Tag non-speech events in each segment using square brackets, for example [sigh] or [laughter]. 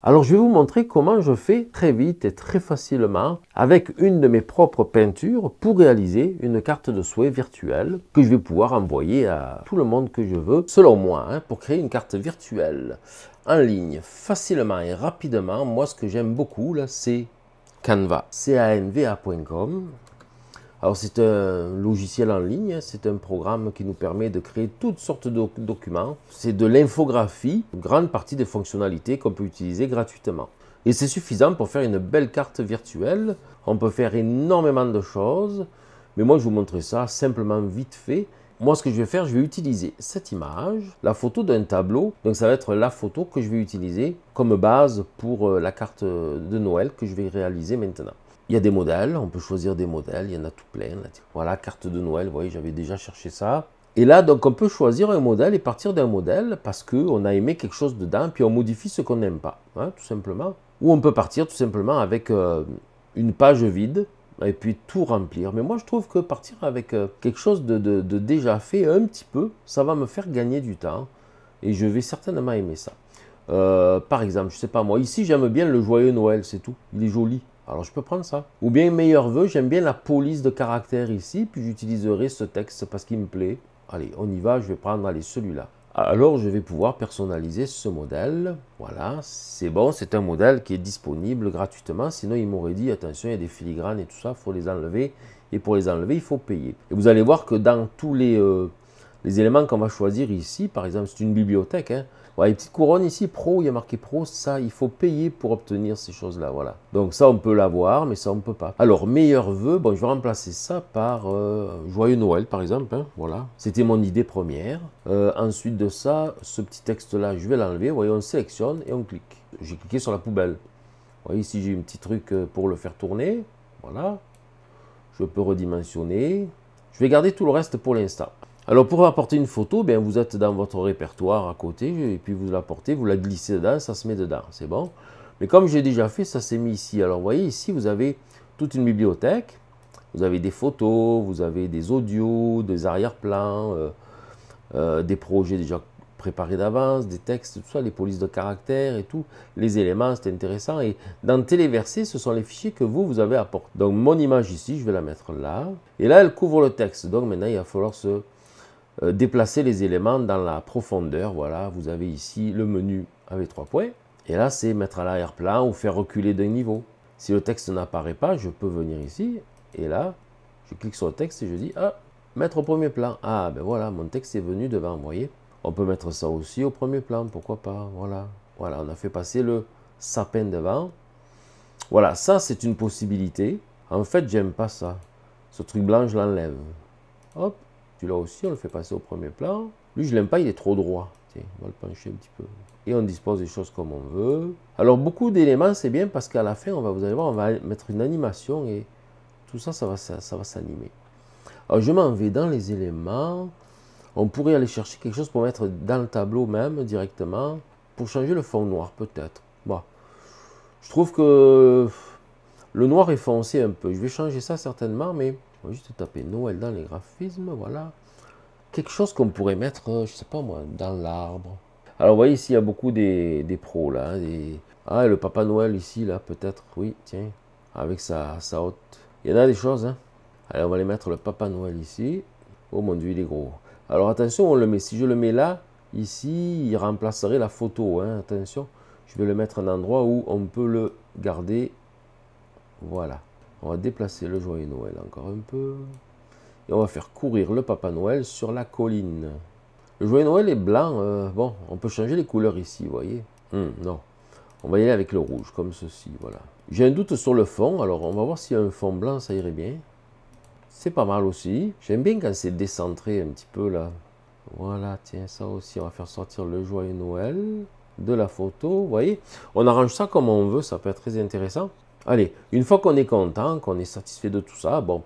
Alors je vais vous montrer comment je fais très vite et très facilement avec une de mes propres peintures pour réaliser une carte de souhait virtuelle que je vais pouvoir envoyer à tout le monde que je veux, selon moi, hein, pour créer une carte virtuelle en ligne facilement et rapidement. Moi ce que j'aime beaucoup là c'est Canva, canva.com alors c'est un logiciel en ligne, hein. c'est un programme qui nous permet de créer toutes sortes de documents. C'est de l'infographie, une grande partie des fonctionnalités qu'on peut utiliser gratuitement. Et c'est suffisant pour faire une belle carte virtuelle. On peut faire énormément de choses. Mais moi, je vous montrer ça simplement vite fait. Moi, ce que je vais faire, je vais utiliser cette image, la photo d'un tableau. Donc, ça va être la photo que je vais utiliser comme base pour euh, la carte euh, de Noël que je vais réaliser maintenant. Il y a des modèles, on peut choisir des modèles, il y en a tout plein. Voilà, carte de Noël, vous voyez, j'avais déjà cherché ça. Et là, donc, on peut choisir un modèle et partir d'un modèle parce qu'on a aimé quelque chose dedans, puis on modifie ce qu'on n'aime pas, hein, tout simplement. Ou on peut partir tout simplement avec euh, une page vide et puis tout remplir. Mais moi, je trouve que partir avec euh, quelque chose de, déjà fait un petit peu, ça va me faire gagner du temps et je vais certainement aimer ça. Euh, par exemple, je sais pas moi, ici j'aime bien le joyeux Noël, c'est tout. Il est joli. Alors je peux prendre ça. Ou bien meilleur vœu, j'aime bien la police de caractère ici, puis j'utiliserai ce texte parce qu'il me plaît. Allez, on y va, je vais prendre celui-là. Alors je vais pouvoir personnaliser ce modèle. Voilà, c'est bon, c'est un modèle qui est disponible gratuitement. Sinon, il m'aurait dit, attention, il y a des filigranes et tout ça, il faut les enlever. Et pour les enlever, il faut payer. Et vous allez voir que dans tous les, euh, les éléments qu'on va choisir ici, par exemple, c'est une bibliothèque, hein, Ouais, une petite couronne ici, pro, il y a marqué pro, ça, il faut payer pour obtenir ces choses-là, voilà. Donc ça, on peut l'avoir, mais ça, on ne peut pas. Alors, meilleur vœu, bon, je vais remplacer ça par euh, Joyeux Noël, par exemple, hein, voilà. C'était mon idée première. Euh, ensuite de ça, ce petit texte-là, je vais l'enlever, vous voyez, on sélectionne et on clique. J'ai cliqué sur la poubelle. Vous voyez, ici, j'ai un petit truc euh, pour le faire tourner, voilà. Je peux redimensionner. Je vais garder tout le reste pour l'instant. Alors pour apporter une photo, bien vous êtes dans votre répertoire à côté, et puis vous la portez, vous la glissez dedans, ça se met dedans, c'est bon. Mais comme j'ai déjà fait, ça s'est mis ici. Alors vous voyez ici, vous avez toute une bibliothèque, vous avez des photos, vous avez des audios, des arrière-plans, euh, euh, des projets déjà préparés d'avance, des textes, tout ça, les polices de caractère et tout, les éléments, c'est intéressant. Et dans téléverser, ce sont les fichiers que vous, vous avez apportés. Donc mon image ici, je vais la mettre là. Et là, elle couvre le texte. Donc maintenant, il va falloir se euh, déplacer les éléments dans la profondeur. Voilà, vous avez ici le menu avec trois points. Et là, c'est mettre à l'arrière-plan ou faire reculer d'un niveau. Si le texte n'apparaît pas, je peux venir ici. Et là, je clique sur le texte et je dis, ah, mettre au premier plan. Ah, ben voilà, mon texte est venu devant, vous voyez. On peut mettre ça aussi au premier plan, pourquoi pas. Voilà, voilà on a fait passer le sapin devant. Voilà, ça, c'est une possibilité. En fait, j'aime pas ça. Ce truc blanc, je l'enlève. Hop, celui-là aussi, on le fait passer au premier plan. Lui, je l'aime pas, il est trop droit. on va le pencher un petit peu. Et on dispose des choses comme on veut. Alors, beaucoup d'éléments, c'est bien parce qu'à la fin, on va, vous allez voir, on va mettre une animation et tout ça, ça va, ça, va s'animer. Alors, je m'en vais dans les éléments. On pourrait aller chercher quelque chose pour mettre dans le tableau même directement pour changer le fond noir, peut-être. Bon. Bah, je trouve que le noir est foncé un peu. Je vais changer ça certainement, mais juste taper Noël dans les graphismes, voilà. Quelque chose qu'on pourrait mettre, euh, je sais pas moi, dans l'arbre. Alors vous voyez ici, il y a beaucoup des, pros là. Hein, ah, et le Papa Noël ici, là, peut-être, oui, tiens, avec sa, sa haute. Il y en a des choses, hein. Allez, on va aller mettre le Papa Noël ici. Oh mon dieu, il est gros. Alors attention, on le met. Si je le mets là, ici, il remplacerait la photo. Hein. Attention, je vais le mettre à un endroit où on peut le garder. Voilà. On va déplacer le joyeux Noël encore un peu. Et on va faire courir le Papa Noël sur la colline. Le joyeux Noël est blanc. Euh, bon, on peut changer les couleurs ici, vous voyez. Hmm, non. On va y aller avec le rouge, comme ceci, voilà. J'ai un doute sur le fond, alors on va voir si un fond blanc, ça irait bien. C'est pas mal aussi. J'aime bien quand c'est décentré un petit peu, là. Voilà, tiens, ça aussi, on va faire sortir le joyeux Noël de la photo, vous voyez. On arrange ça comme on veut, ça peut être très intéressant. Allez, une fois qu'on est content, qu'on est satisfait de tout ça, bon,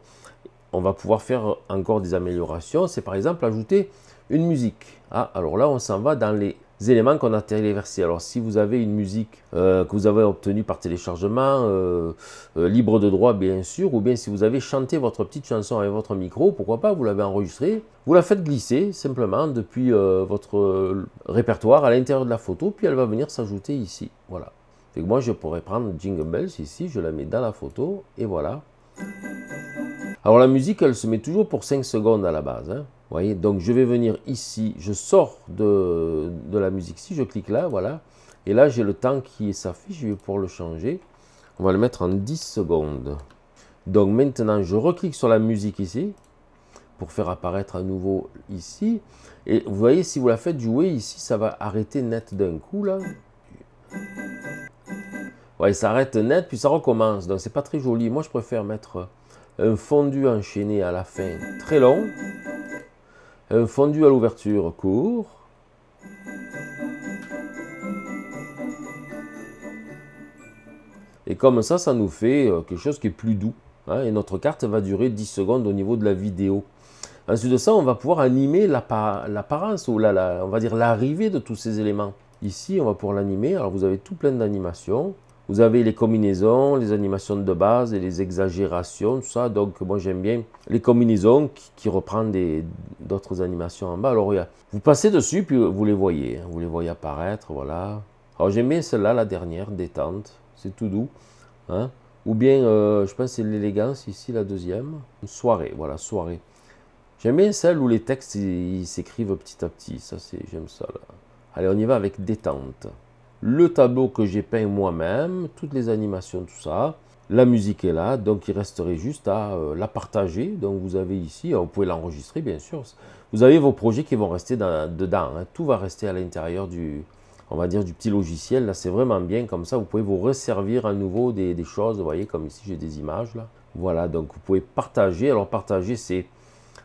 on va pouvoir faire encore des améliorations. C'est par exemple ajouter une musique. Ah, alors là, on s'en va dans les éléments qu'on a téléversés. Alors si vous avez une musique euh, que vous avez obtenue par téléchargement, euh, euh, libre de droit bien sûr, ou bien si vous avez chanté votre petite chanson avec votre micro, pourquoi pas, vous l'avez enregistrée, vous la faites glisser simplement depuis votre répertoire à l'intérieur de la photo, puis elle va venir s'ajouter ici. Voilà moi, je pourrais prendre Jingle Bells ici, je la mets dans la photo, et voilà. Alors la musique, elle se met toujours pour 5 secondes à la base. Hein. Voyez, donc je vais venir ici, je sors de, la musique ici, je clique là, voilà. Et là, j'ai le temps qui s'affiche, je vais pour le changer. On va le mettre en 10 secondes. Donc maintenant, je reclique sur la musique ici pour faire apparaître à nouveau ici. Et vous voyez, si vous la faites jouer ici, ça va arrêter net d'un coup là il s'arrête net, puis ça recommence. Donc c'est pas très joli. Moi, je préfère mettre euh, un fondu enchaîné à la fin, très long. Un fondu à l'ouverture, court. Et comme ça, ça nous fait euh, quelque chose qui est plus doux. Hein, et notre carte va durer 10 secondes au niveau de la vidéo. Ensuite de ça, on va pouvoir animer l'apparence ou la, on va dire l'arrivée de tous ces éléments. Ici, on va pouvoir l'animer. Alors, vous avez tout plein d'animations. Vous avez les combinaisons, les animations de base et les exagérations, tout ça. Donc moi j'aime bien les combinaisons qui, qui reprennent d'autres animations en bas. Alors vous passez dessus puis vous les voyez, hein. vous les voyez apparaître, voilà. Alors j'aime bien celle-là, la dernière, détente, c'est tout doux. Hein. Ou bien, euh, je pense c'est l'élégance ici, la deuxième. soirée, voilà, soirée. J'aime bien celle où les textes s'écrivent petit à petit, ça c'est, j'aime ça là. Allez, on y va avec détente le tableau que j'ai peint moi-même, toutes les animations, tout ça. La musique est là, donc il resterait juste à euh, la partager. Donc vous avez ici, euh, vous pouvez l'enregistrer bien sûr. Vous avez vos projets qui vont rester dedans. Hein. Tout va rester à l'intérieur du, on va dire, du petit logiciel. Là, c'est vraiment bien comme ça. Vous pouvez vous resservir à nouveau des, choses. Vous voyez, comme ici, j'ai des images là. Voilà, donc vous pouvez partager. Alors partager, c'est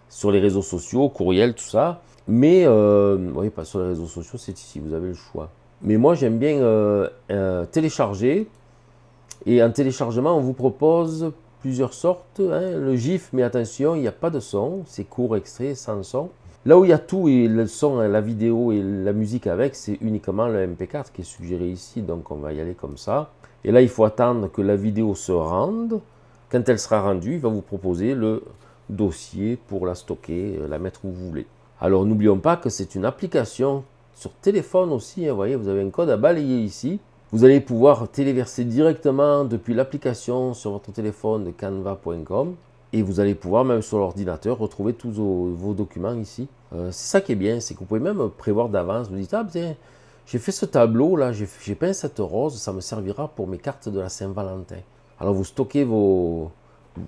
sur les réseaux sociaux, courriel, tout ça. Mais, euh, voyez, pas sur les réseaux sociaux, c'est ici, vous avez le choix. Mais moi, j'aime bien euh, euh, télécharger. Et en téléchargement, on vous propose plusieurs sortes. Hein. Le GIF, mais attention, il n'y a pas de son. C'est court extrait, sans son. Là où il y a tout, et le son, hein, la vidéo et la musique avec, c'est uniquement le MP4 qui est suggéré ici. Donc, on va y aller comme ça. Et là, il faut attendre que la vidéo se rende. Quand elle sera rendue, il va vous proposer le dossier pour la stocker, euh, la mettre où vous voulez. Alors, n'oublions pas que c'est une application sur téléphone aussi. Vous hein, voyez, vous avez un code à balayer ici. Vous allez pouvoir téléverser directement depuis l'application sur votre téléphone de canva.com et vous allez pouvoir même sur l'ordinateur retrouver tous vos, documents ici. Euh, c'est ça qui est bien, c'est que vous pouvez même prévoir d'avance. Vous dites, ah tiens, j'ai fait ce tableau là, j'ai peint cette rose, ça me servira pour mes cartes de la Saint-Valentin. Alors vous stockez vos,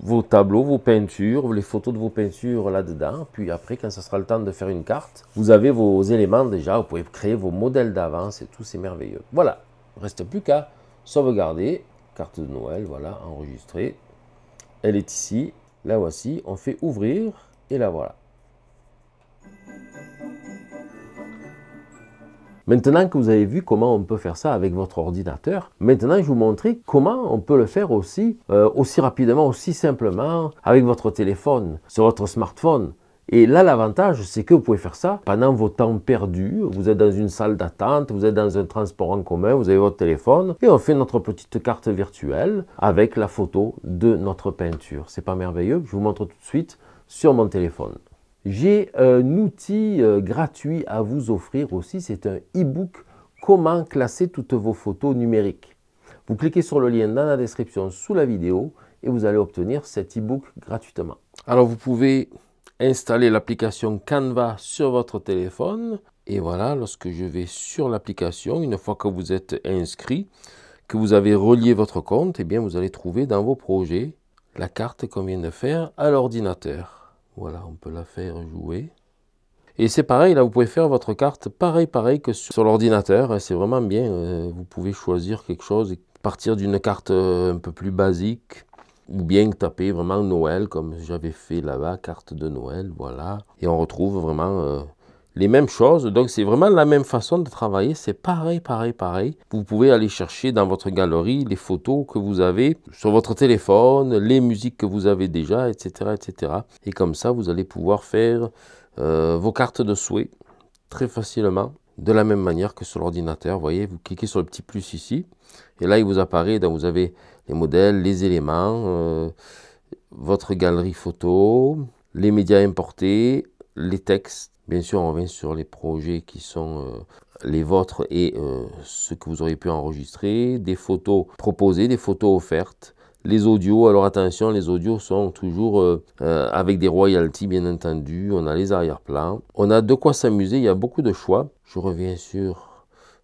vos tableaux, vos peintures, les photos de vos peintures là-dedans. Puis après, quand ça sera le temps de faire une carte, vous avez vos éléments déjà, vous pouvez créer vos modèles d'avance et tout, c'est merveilleux. Voilà, il ne reste plus qu'à sauvegarder. Carte de Noël, voilà, enregistrée. Elle est ici, la voici, on fait ouvrir et la voilà. Maintenant que vous avez vu comment on peut faire ça avec votre ordinateur, maintenant je vais vous montrer comment on peut le faire aussi, euh, aussi rapidement, aussi simplement avec votre téléphone, sur votre smartphone. Et là, l'avantage, c'est que vous pouvez faire ça pendant vos temps perdus. Vous êtes dans une salle d'attente, vous êtes dans un transport en commun, vous avez votre téléphone et on fait notre petite carte virtuelle avec la photo de notre peinture. C'est pas merveilleux Je vous montre tout de suite sur mon téléphone. J'ai un outil euh, gratuit à vous offrir aussi, c'est un e-book Comment classer toutes vos photos numériques. Vous cliquez sur le lien dans la description sous la vidéo et vous allez obtenir cet e-book gratuitement. Alors vous pouvez installer l'application Canva sur votre téléphone et voilà, lorsque je vais sur l'application, une fois que vous êtes inscrit, que vous avez relié votre compte, et eh bien vous allez trouver dans vos projets la carte qu'on vient de faire à l'ordinateur. Voilà, on peut la faire jouer. Et c'est pareil, là vous pouvez faire votre carte pareil, pareil que sur l'ordinateur. Hein, c'est vraiment bien, euh, vous pouvez choisir quelque chose et partir d'une carte euh, un peu plus basique. Ou bien taper vraiment Noël, comme j'avais fait là-bas, carte de Noël, voilà. Et on retrouve vraiment euh, les mêmes choses. Donc c'est vraiment la même façon de travailler. C'est pareil, pareil, pareil. Vous pouvez aller chercher dans votre galerie les photos que vous avez sur votre téléphone, les musiques que vous avez déjà, etc. etc. Et comme ça, vous allez pouvoir faire euh, vos cartes de souhait très facilement. De la même manière que sur l'ordinateur, vous voyez, vous cliquez sur le petit plus ici, et là il vous apparaît, donc vous avez les modèles, les éléments, euh, votre galerie photo, les médias importés, les textes, Bien sûr, on revient sur les projets qui sont euh, les vôtres et euh, ce que vous auriez pu enregistrer, des photos proposées, des photos offertes. Les audios, alors attention, les audios sont toujours euh, avec des royalties, bien entendu. On a les arrière-plans. On a de quoi s'amuser, il y a beaucoup de choix. Je reviens sur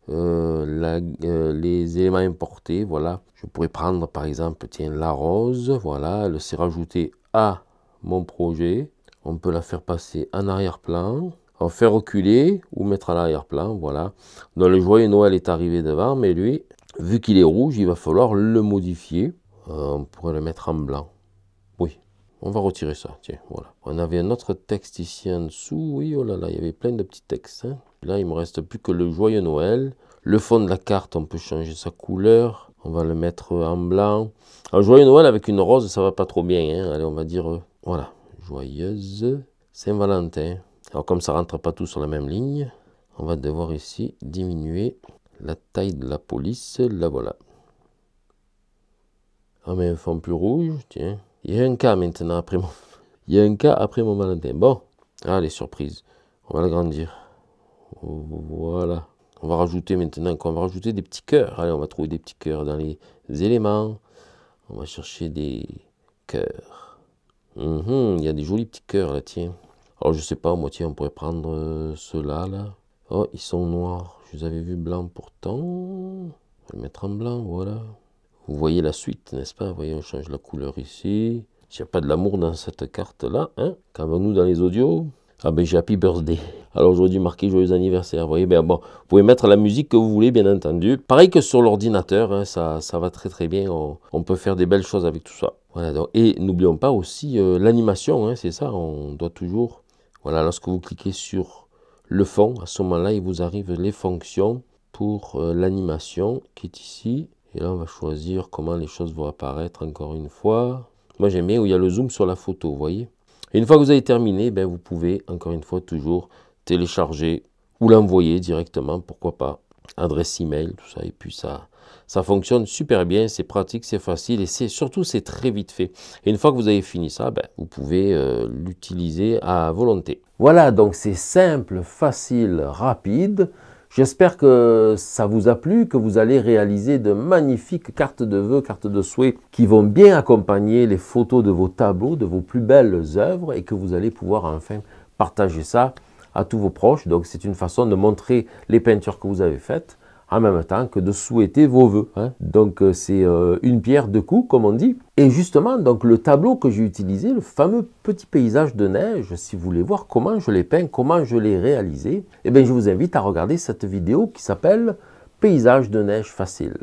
les éléments importés, voilà. Je pourrais prendre par exemple, tiens, la rose, voilà. Elle s'est rajoutée à mon projet on peut la faire passer en arrière-plan, en faire reculer ou mettre à l'arrière-plan, voilà. Donc le joyeux Noël est arrivé devant, mais lui, vu qu'il est rouge, il va falloir le modifier. Euh, on pourrait le mettre en blanc. Oui, on va retirer ça, tiens, voilà. On avait un autre texte ici en dessous, oui, oh là là, il y avait plein de petits textes. Hein. Là, il me reste plus que le joyeux Noël. Le fond de la carte, on peut changer sa couleur. On va le mettre en blanc. Un joyeux Noël avec une rose, ça va pas trop bien. Hein. Allez, on va dire, euh, voilà joyeuse Saint-Valentin. Alors comme ça ne rentre pas tout sur la même ligne, on va devoir ici diminuer la taille de la police. La voilà. On met un fond plus rouge. Tiens. Il y a un cas maintenant après mon... [laughs] Il y a un cas après mon Valentin. Bon. Allez, ah, surprise. On va l'agrandir. Voilà. On va rajouter maintenant qu'on va rajouter des petits cœurs. Allez, on va trouver des petits cœurs dans les éléments. On va chercher des cœurs. Mhm, il y a des jolis petits cœurs là, tiens. Alors, je sais pas, moi, tiens, on pourrait prendre cela euh, ceux-là, Oh, ils sont noirs. Je vous avais vu blanc pourtant. On va le mettre en blanc, voilà. Vous voyez la suite, n'est-ce pas Vous voyez, on change la couleur ici. Il n'y a pas de l'amour dans cette carte-là, hein qu'avons-nous dans les audios ah ben j'ai Happy Birthday. Alors aujourd'hui marqué joyeux anniversaire. Vous voyez, ben bon, vous pouvez mettre la musique que vous voulez, bien entendu. Pareil que sur l'ordinateur, hein, ça, va très très bien. On, peut faire des belles choses avec tout ça. et n'oublions pas aussi euh, l'animation, hein, c'est ça. On doit toujours. Voilà, lorsque vous cliquez sur le fond, à ce moment-là, il vous arrive les fonctions pour euh, l'animation qui est ici. Et là, on va choisir comment les choses vont apparaître encore une fois. Moi, j'aime bien où il y a le zoom sur la photo, vous voyez une fois que vous avez terminé, ben, vous pouvez, encore une fois, toujours télécharger ou l'envoyer directement, pourquoi pas, adresse email, tout ça. Et puis ça, ça fonctionne super bien, c'est pratique, c'est facile et c'est surtout c'est très vite fait. Et une fois que vous avez fini ça, ben, vous pouvez euh, l'utiliser à volonté. Voilà, donc c'est simple, facile, rapide. J'espère que ça vous a plu, que vous allez réaliser de magnifiques cartes de vœux, cartes de souhaits qui vont bien accompagner les photos de vos tableaux, de vos plus belles œuvres et que vous allez pouvoir enfin partager ça à tous vos proches. Donc c'est une façon de montrer les peintures que vous avez faites, en même temps que de souhaiter vos voeux. Hein. Donc euh, c'est euh, une pierre de coups, comme on dit. Et justement, donc le tableau que j'ai utilisé, le fameux petit paysage de neige, si vous voulez voir comment je l'ai peint, comment je l'ai réalisé, eh bien je vous invite à regarder cette vidéo qui s'appelle Paysage de neige facile.